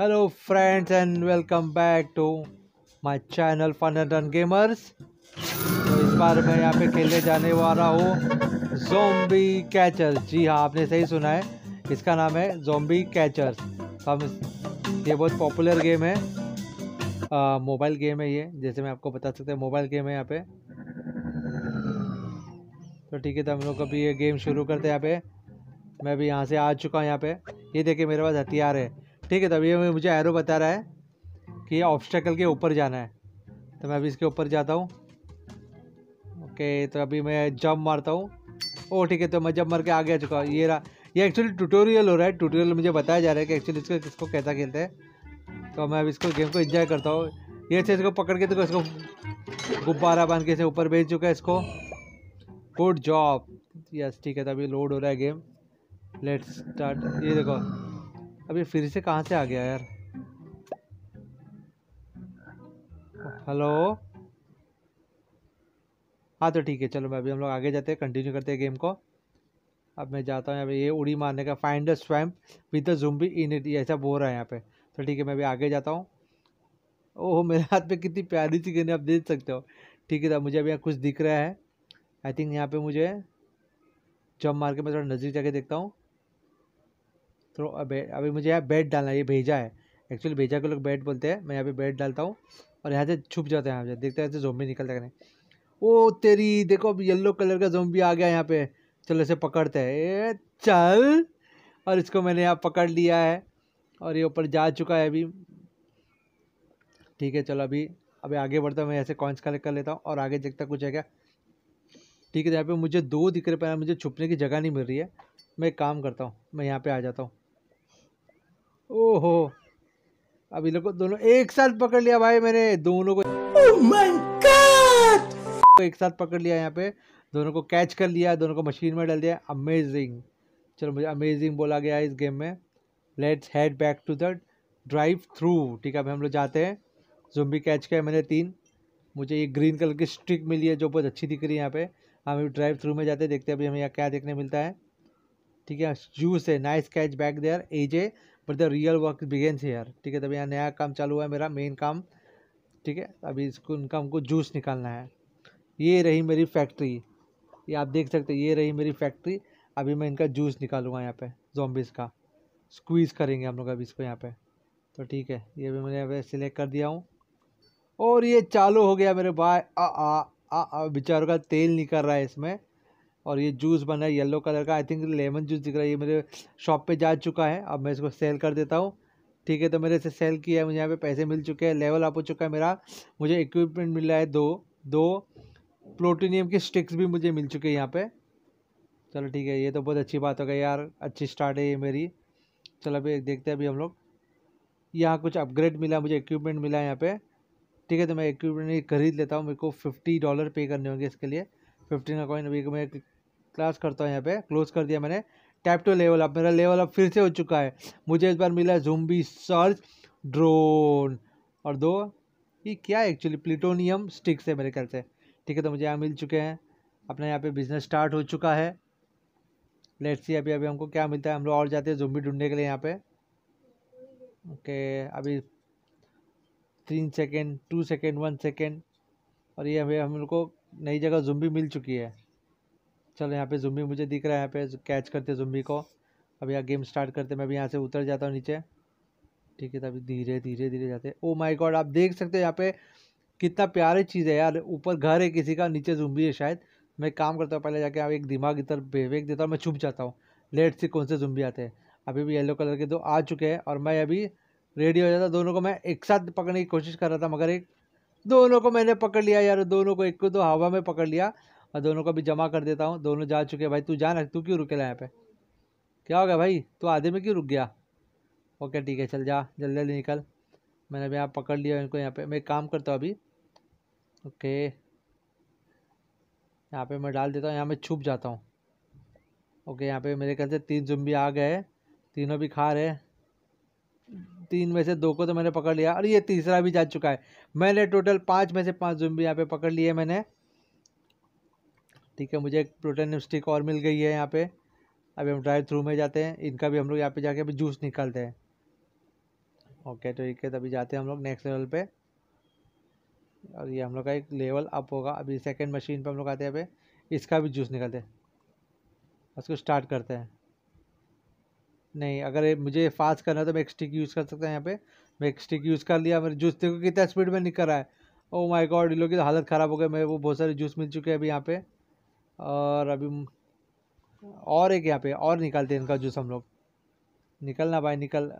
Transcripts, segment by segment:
hello friends and welcome back to my channel fun and run gamers तो इस बार मैं यहाँ पे खेलने जाने वाला हूँ जोम्बी कैचर्स जी हाँ आपने सही सुना है इसका नाम है जोम्बी तो कैचर्स हम ये बहुत पॉपुलर गेम है मोबाइल गेम है ये जैसे मैं आपको बता सकता हूँ मोबाइल गेम है यहाँ पे तो ठीक है तो हम लोग अभी ये गेम शुरू करते हैं यहाँ पे मैं भी यहाँ से आ चुका हूँ यहाँ पे ये देखिए मेरे पास हथियार है ठीक है तभी अभी मुझे एरो बता रहा है कि ऑब्स्टेकल के ऊपर जाना है तो मैं अभी इसके ऊपर जाता हूँ ओके तो अभी मैं जंप मारता हूँ ओ oh, ठीक है तो मैं जंप मार के आगे आ चुका हूँ ये रहा ये एक्चुअली ट्यूटोरियल हो रहा है ट्यूटोरियल मुझे बताया जा रहा है कि एक्चुअली इसको किसको कैसा खेलते हैं तो मैं अभी इसको गेम को इन्जॉय करता हूँ ये अच्छे इसको पकड़ के तो इसको गुब्बारा बांध के इसे ऊपर भेज चुका है इसको गुड जॉब यस ठीक है तो अभी लोड हो रहा है गेम लेट्स स्टार्ट ये देखो ये फिर से कहाँ से आ गया यार हेलो हाँ तो ठीक है चलो मैं अभी हम लोग आगे जाते हैं कंटिन्यू करते हैं गेम को अब मैं जाता हूँ यहाँ ये उड़ी मारने का find swamp with the zombie in it ऐसा बोल रहा है यहाँ पे तो ठीक है मैं अभी आगे जाता हूँ ओह मेरे हाथ पे कितनी प्यारी सी गन आप देख सकते हो ठीक है तो मुझे अभी यहाँ कुछ दिख रहा है आई थिंक यहाँ पे मुझे जम मार के मैं थोड़ा नज़दीक जाके देखता हूँ थ्रो अभी मुझे यहाँ बैट डालना है ये भेजा है एक्चुअली भेजा के लोग बैट बोलते हैं मैं यहाँ पे बैट डालता हूँ और यहाँ से छुप जाता है यहाँ से देखते हैं ऐसे भी निकलता है ओ तेरी देखो अब येल्लो कलर का भी आ गया यहाँ पे चलो इसे पकड़ते हैं चल और इसको मैंने यहाँ पकड़ लिया है और ये ऊपर जा चुका है अभी ठीक है चलो अभी अभी आगे बढ़ता हूँ मैं ऐसे कॉइन्स कलेक्ट कर लेता हूँ और आगे देखता कुछ है क्या ठीक है तो यहाँ पे मुझे दो दिख रहे पहले मुझे छुपने की जगह नहीं मिल रही है मैं एक काम करता हूँ मैं यहाँ पे आ जाता हूँ ओहो अब इन लोग दोनों एक साथ पकड़ लिया भाई मैंने दोनों को oh एक साथ पकड़ लिया यहाँ पे दोनों को कैच कर लिया दोनों को मशीन में डाल दिया अमेजिंग चलो मुझे अमेजिंग बोला गया है इस गेम में let's head back to the drive through ठीक है अभी हम लोग जाते हैं जुम्बी कैच किया मैंने तीन मुझे ये ग्रीन कलर की स्टिक मिली है जो बहुत अच्छी दिख रही है यहाँ पे हम ड्राइव थ्रू में जाते हैं देखते हैं अभी हमें यहाँ क्या देखने मिलता है ठीक है जूस है nice catch back there AJ but the real work begins here ठीक है तभी यहाँ नया काम चालू हुआ है मेरा मेन काम ठीक है अभी इसको उनका हमको जूस निकालना है ये रही मेरी फैक्ट्री ये आप देख सकते ये रही मेरी फैक्ट्री अभी मैं इनका जूस निकालूंगा यहाँ पे जोम्बिस का स्क्वीज़ करेंगे हम लोग अभी इसको यहाँ पे तो ठीक है ये भी मैंने यहाँ पे सिलेक्ट कर दिया हूँ और ये चालू हो गया मेरे भाई आ आ आ, आ बेचारों का तेल निकल रहा है इसमें और ये जूस बना है येलो कलर का आई थिंक लेमन जूस दिख रहा है ये मेरे शॉप पे जा चुका है अब मैं इसको सेल कर देता हूँ ठीक है तो मेरे से सेल किया है मुझे यहाँ पे पैसे मिल चुके हैं लेवल अप हो चुका है मेरा मुझे इक्विपमेंट मिला है दो दो प्लोटीनियम के स्टिक्स भी मुझे मिल चुके हैं यहाँ पर चलो ठीक है ये तो बहुत अच्छी बात हो गई यार अच्छी स्टार्ट है ये मेरी चलो अभी देखते हैं अभी हम लोग यहाँ कुछ अपग्रेड मिला मुझे इक्विपमेंट मिला है यहाँ पर ठीक है तो मैं इक्विपमेंट खरीद लेता हूँ मेरे को फिफ्टी डॉलर पे करने होंगे इसके लिए फिफ्टीन का कॉइन अभी मैं क्लास करता हूँ यहाँ पे क्लोज कर दिया मैंने टैप टू लेवल अब मेरा लेवल अब फिर से हो चुका है मुझे इस बार मिला जुम्बी सर्च ड्रोन और दो ये क्या एक्चुअली प्लूटोनियम स्टिक्स है मेरे ख्याल से ठीक है तो मुझे यहाँ मिल चुके हैं अपना यहाँ पे बिजनेस स्टार्ट हो चुका है लेट्स सी अभी अभी हमको क्या मिलता है हम लोग और जाते हैं जुम्बी ढूंढने के लिए यहाँ पे ओके अभी तीन second two second one second और ये अभी हम लोग को नई जगह जुम्बी मिल चुकी है चलो यहाँ पे जुम्बी मुझे दिख रहा है यहाँ पे कैच करते जुम्बी को अब यहाँ गेम स्टार्ट करते मैं अभी यहाँ से उतर जाता हूँ नीचे ठीक है तभी तो धीरे धीरे धीरे जाते ओ माय गॉड आप देख सकते हो यहाँ पे कितना प्यारी चीज़ है यार ऊपर घर है किसी का नीचे जुम्बी है शायद मैं काम करता हूँ पहले जाके आप एक दिमाग इधर बेवेक देता हूँ मैं छुप जाता हूँ लेट से कौन से जुम्बी आते हैं अभी भी येलो कलर के दो आ चुके हैं और मैं अभी रेडी हो जाता दोनों को मैं एक साथ पकड़ने की कोशिश कर रहा था मगर एक दोनों को मैंने पकड़ लिया यार दोनों को एक को तो हवा में पकड़ लिया और दोनों को भी जमा कर देता हूँ दोनों जा चुके हैं भाई तू जाना तू क्यों रुकेला यहाँ पे क्या हो गया भाई तू आधे में क्यों रुक गया ओके ठीक है चल जा जल्दी जल्दी निकल मैंने अभी यहाँ पकड़ लिया इनको यहाँ पे मैं काम करता हूँ अभी ओके यहाँ पे मैं डाल देता हूँ यहाँ मैं छुप जाता हूँ ओके यहाँ पे मेरे घर से तीन जुम्बी आ गए तीनों भी खा रहे तीन में से दो को तो मैंने पकड़ लिया और ये तीसरा भी जा चुका है मैंने टोटल पाँच में से पाँच जुम्बी यहाँ पे पकड़ लिए मैंने ठीक है मुझे एक प्रोटीन स्टिक और मिल गई है यहाँ पे अभी हम ड्राइव थ्रू में जाते हैं इनका भी हम लोग यहाँ पे जाके अभी जूस निकालते हैं ओके तो ठीक है तभी जाते हैं हम लोग नेक्स्ट लेवल पे और ये हम लोग का एक लेवल अप होगा अभी सेकेंड मशीन पर हम लोग आते हैं यहाँ इसका भी जूस निकालते हैं उसको स्टार्ट करते हैं नहीं अगर मुझे फास्ट करना है तो मैं एक स्टिक यूज़ कर सकता है यहाँ पे मैं एक स्टिक यूज़ कर लिया मेरे जूस देखो कितना स्पीड में निकल रहा है ओ माय गॉड लोग की तो हालत ख़राब हो गई मेरे वो बहुत सारे जूस मिल चुके हैं अभी यहाँ पे और अभी और एक यहाँ पे और निकालते हैं इनका जूस हम लोग निकलना भाई निकल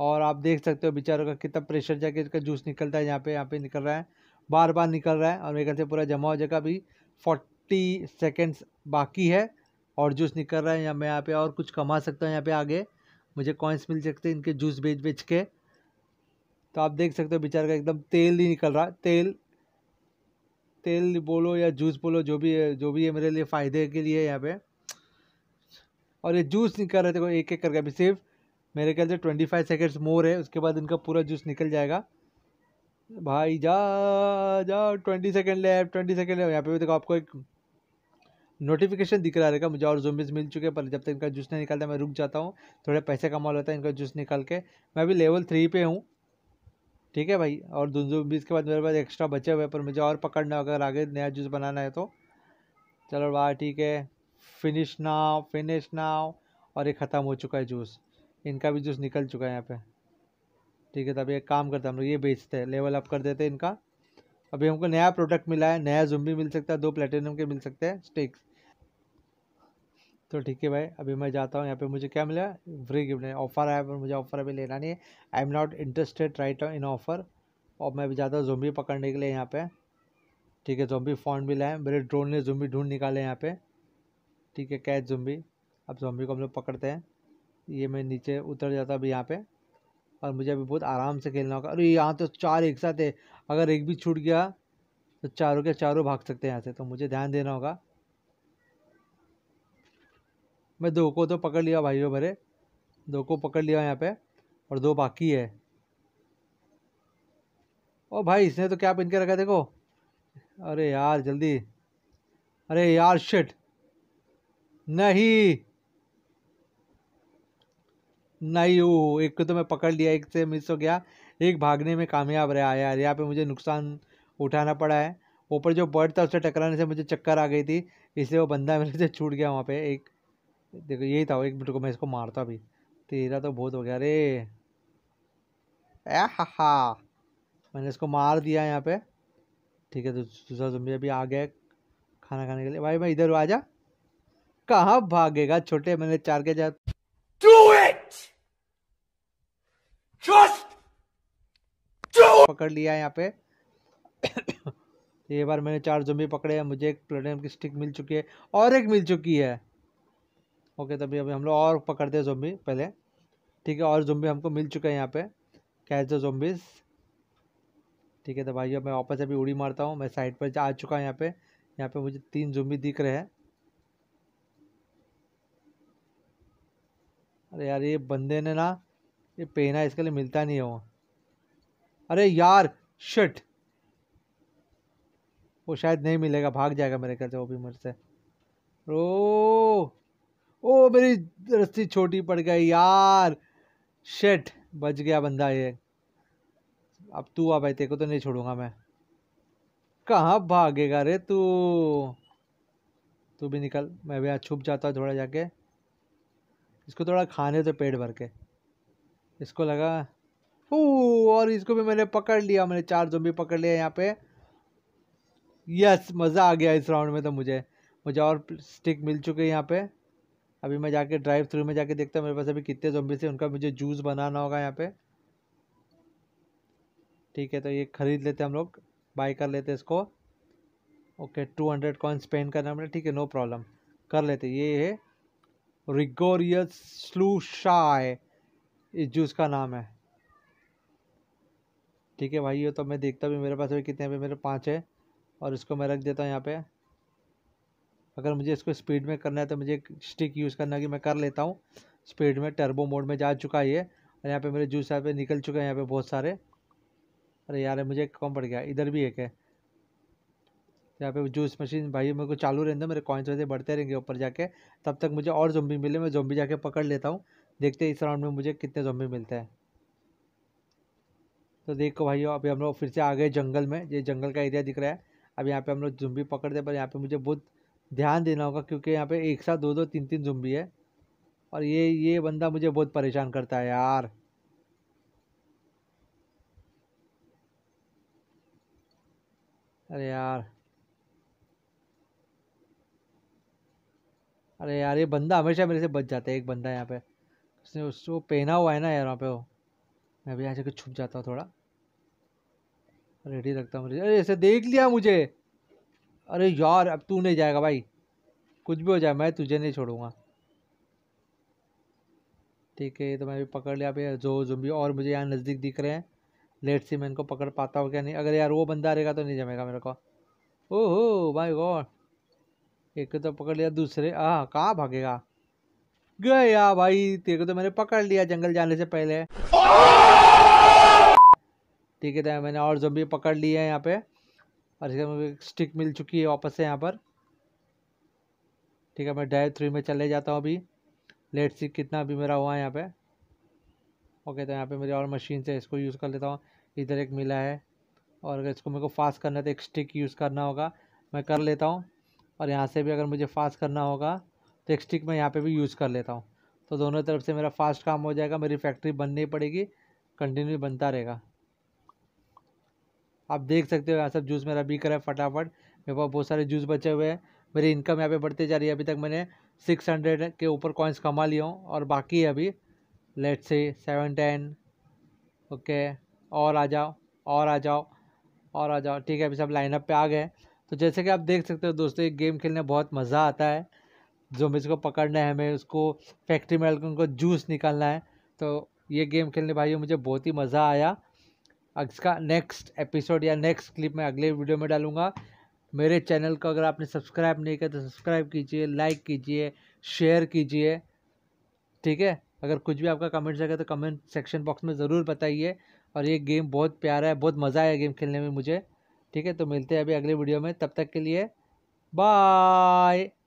और आप देख सकते हो बेचारों का कितना प्रेशर जाके इसका जूस निकलता है यहाँ पे यहाँ पे निकल रहा है बार बार निकल रहा है और मेरे से पूरा जमा हो जाएगा अभी फोर्टी सेकेंड्स बाकी है और जूस निकल रहा है या मैं यहाँ पे और कुछ कमा सकता हूँ यहाँ पे आगे मुझे कॉइन्स मिल सकते हैं इनके जूस बेच बेच के तो आप देख सकते हो बेचारे का एकदम तेल ही निकल रहा है तेल तेल बोलो या जूस बोलो जो भी है जो भी है मेरे लिए फ़ायदे के लिए यहाँ पे और ये जूस निकल रहे थे देखो एक एक करके अभी सिर्फ मेरे ख्याल से ट्वेंटी फाइव सेकेंड्स मोर है उसके बाद इनका पूरा जूस निकल जाएगा भाई जा जाओ ट्वेंटी सेकेंड ले ट्वेंटी सेकेंड ले यहाँ पे भी देखो आपको एक नोटिफिकेशन दिख रहा रहेगा मुझे और जुम्बिस मिल चुके हैं पर जब तक इनका जूस नहीं निकलता मैं रुक जाता हूँ थोड़े पैसे कमा लेता है इनका जूस निकाल के मैं अभी लेवल थ्री पे हूँ ठीक है भाई और दुनजो बीस के बाद मेरे पास एक्स्ट्रा बचे हुए पर मुझे और पकड़ना अगर आगे नया जूस बनाना है तो चलो वाह ठीक है फिनिश नाव फिनिश नाव और ये ख़त्म हो चुका है जूस इनका भी जूस निकल चुका है यहाँ पे ठीक है तो अभी एक काम करते हम लोग ये बेचते हैं लेवल अप कर देते हैं इनका अभी हमको नया प्रोडक्ट मिला है नया जुम्बी मिल सकता है दो प्लेटिनम के मिल सकते हैं स्टिक्स तो ठीक है भाई अभी मैं जाता हूँ यहाँ पे मुझे क्या मिला फ्री गिफ्ट नहीं ऑफ़र आया पर मुझे ऑफ़र अभी लेना नहीं है I am not interested right in offer और मैं अभी जाता हूँ जोम्बी पकड़ने के लिए यहाँ पे ठीक है जोम्बी फोन भी लाए मेरे ड्रोन ने जोम्बी ढूंढ निकाले यहाँ पे ठीक है कैच जोम्बी अब जोम्बी को हम लोग पकड़ते हैं ये मैं नीचे उतर जाता अभी यहाँ पर और मुझे अभी बहुत आराम से खेलना होगा अरे यहाँ तो चार एक साथ है अगर एक भी छूट गया तो चारों के चारों भाग सकते हैं यहाँ से तो मुझे ध्यान देना होगा मैं दो को तो पकड़ लिया भाइयों भरे दो को पकड़ लिया यहाँ पे और दो बाकी है ओ भाई इसने तो क्या पहन के रखा देखो अरे यार जल्दी अरे यार शिट नहीं नहीं ओ एक को तो मैं पकड़ लिया एक से मिस हो गया एक भागने में कामयाब रहा यार यहाँ पे मुझे नुकसान उठाना पड़ा है ऊपर जो बर्ड था उससे टकराने से मुझे चक्कर आ गई थी इसलिए वो बंदा मेरे से छूट गया वहाँ पे एक देखो यही था एक मिनट को मैं इसको मारता भी तेरा तो बहुत हो गया रे ए हा हा मैंने इसको मार दिया यहाँ पे ठीक है तो दूसरा जुम्बी अभी आ गया खाना खाने के लिए भाई मैं इधर आ जा कहाँ भागेगा छोटे मैंने चार के जा पकड़ लिया यहाँ पे ये बार मैंने चार जुम्बी पकड़े हैं मुझे एक प्लेटिनम की स्टिक मिल चुकी है और एक मिल चुकी है ओके तभी अभी हम लोग और पकड़ते हैं जोम्बी पहले ठीक है और जोम्बी हमको मिल चुके हैं यहाँ पे कैच दो जोम्बिस ठीक है तो भाई अब मैं वापस अभी उड़ी मारता हूँ मैं साइड पर आ चुका हूँ यहाँ पे यहाँ पे मुझे तीन जुम्बी दिख रहे हैं अरे यार ये बंदे ने ना ये पहना इसके लिए मिलता नहीं है वो अरे यार शट वो शायद नहीं मिलेगा भाग जाएगा मेरे ख्याल से वो भी मेरे से रो ओ मेरी रस्सी छोटी पड़ गई यार शेट बच गया बंदा ये अब तू आ भाई तेरे को तो नहीं छोड़ूंगा मैं कहाँ भागेगा रे तू तू भी निकल मैं भी यहाँ छुप जाता हूँ थोड़ा जाके इसको थोड़ा खाने तो पेट भर के इसको लगा ओ और इसको भी मैंने पकड़ लिया मैंने चार भी पकड़ लिया यहाँ पे यस मज़ा आ गया इस राउंड में तो मुझे मुझे और स्टिक मिल चुके हैं यहाँ पे अभी मैं जाके ड्राइव थ्रू में जाके देखता हूँ मेरे पास अभी कितने जोम्बी से उनका मुझे जूस बनाना होगा यहाँ पे ठीक है तो ये ख़रीद लेते हम लोग बाई कर लेते इसको okay two hundred coin spend करना हमने ठीक है नो प्रॉब्लम कर लेते ये है रिगोरियस स्लूशाय इस जूस का नाम है ठीक है भाई ये तो मैं देखता भी मेरे पास अभी कितने अभी मेरे पाँच है और इसको मैं रख देता हूँ यहाँ पर अगर मुझे इसको स्पीड में करना है तो मुझे स्टिक यूज़ करना कि मैं कर लेता हूँ स्पीड में टर्बो मोड में जा चुका है ये और यहाँ पे मेरे जूस यहाँ पे निकल चुके हैं यहाँ पे बहुत सारे अरे यार मुझे कम पड़ गया इधर भी एक है यहाँ पे जूस मशीन भाई मेरे को चालू रहने दो मेरे कॉइन्स वैसे बढ़ते रहेंगे ऊपर जाके तब तक मुझे और जोम्बी मिले मैं जोम्बी जाके पकड़ लेता हूँ देखते इस राउंड में मुझे कितने जोम्बी मिलते हैं तो देखो भाई अभी हम लोग फिर से आ गए जंगल में ये जंगल का एरिया दिख रहा है अब यहाँ पे हम लोग जुम्बी पकड़ते पर यहाँ पे मुझे बहुत ध्यान देना होगा क्योंकि यहाँ पे एक साथ दो दो तीन तीन जुम्बी है और ये ये बंदा मुझे बहुत परेशान करता है यार अरे यार अरे यार ये बंदा हमेशा मेरे से बच जाता है एक बंदा यहाँ पे उसने उसको पहना हुआ है ना यार वहाँ पे वो मैं भी यहाँ से छुप जाता हूँ थोड़ा रेडी रखता हूँ अरे ऐसे देख लिया मुझे अरे यार अब तू नहीं जाएगा भाई कुछ भी हो जाए मैं तुझे नहीं छोड़ूंगा ठीक है तो मैं भी पकड़ लिया भैया जो भी और मुझे यहाँ नज़दीक दिख रहे हैं लेट सी मैं इनको पकड़ पाता हूँ क्या नहीं अगर यार वो बंदा रहेगा तो नहीं जमेगा मेरे को ओहो भाई गॉड एक तो पकड़ लिया दूसरे आ कहाँ भागेगा गया भाई तेरे को तो मैंने पकड़ लिया जंगल जाने से पहले ठीक है तो मैंने और भी पकड़ लिए हैं यहाँ पे और इसके मुझे स्टिक मिल चुकी है वापस से यहाँ पर ठीक है मैं ड्राइव थ्री में चले जाता हूँ अभी लेट सी कितना अभी मेरा हुआ है यहाँ पे ओके तो यहाँ पे मेरी और मशीन से इसको यूज़ कर लेता हूँ इधर एक मिला है और अगर इसको मेरे को फास्ट करना है तो एक स्टिक यूज़ करना होगा मैं कर लेता हूँ और यहाँ से भी अगर मुझे फास्ट करना होगा तो एक स्टिक मैं यहाँ पर भी यूज़ कर लेता हूँ तो दोनों तरफ से मेरा फास्ट काम हो जाएगा मेरी फैक्ट्री बननी पड़ेगी कंटिन्यू बनता रहेगा आप देख सकते हो यहाँ सब जूस मेरा बिक रहा है फटाफट मेरे पास बहुत सारे जूस बचे हुए हैं मेरी इनकम यहाँ पे बढ़ती जा रही है अभी तक मैंने सिक्स हंड्रेड के ऊपर कॉइन्स कमा लिया हूँ और बाकी है अभी लेट से सेवन टेन ओके और आ जाओ और आ जाओ और आ जाओ ठीक है अभी सब लाइनअप पे आ गए तो जैसे कि आप देख सकते हो दोस्तों ये गेम खेलने बहुत मज़ा आता है जो हमें को पकड़ना है हमें उसको फैक्ट्री में उनको जूस निकालना है तो ये गेम खेलने भाई मुझे बहुत ही मज़ा आया इसका नेक्स्ट एपिसोड या नेक्स्ट क्लिप मैं अगले वीडियो में डालूंगा मेरे चैनल को अगर आपने सब्सक्राइब नहीं किया तो सब्सक्राइब कीजिए लाइक कीजिए शेयर कीजिए ठीक है अगर कुछ भी आपका कमेंट्स आएगा तो कमेंट सेक्शन बॉक्स में ज़रूर बताइए और ये गेम बहुत प्यारा है बहुत मज़ा आया गेम खेलने में मुझे ठीक है तो मिलते हैं अभी अगले वीडियो में तब तक के लिए बाय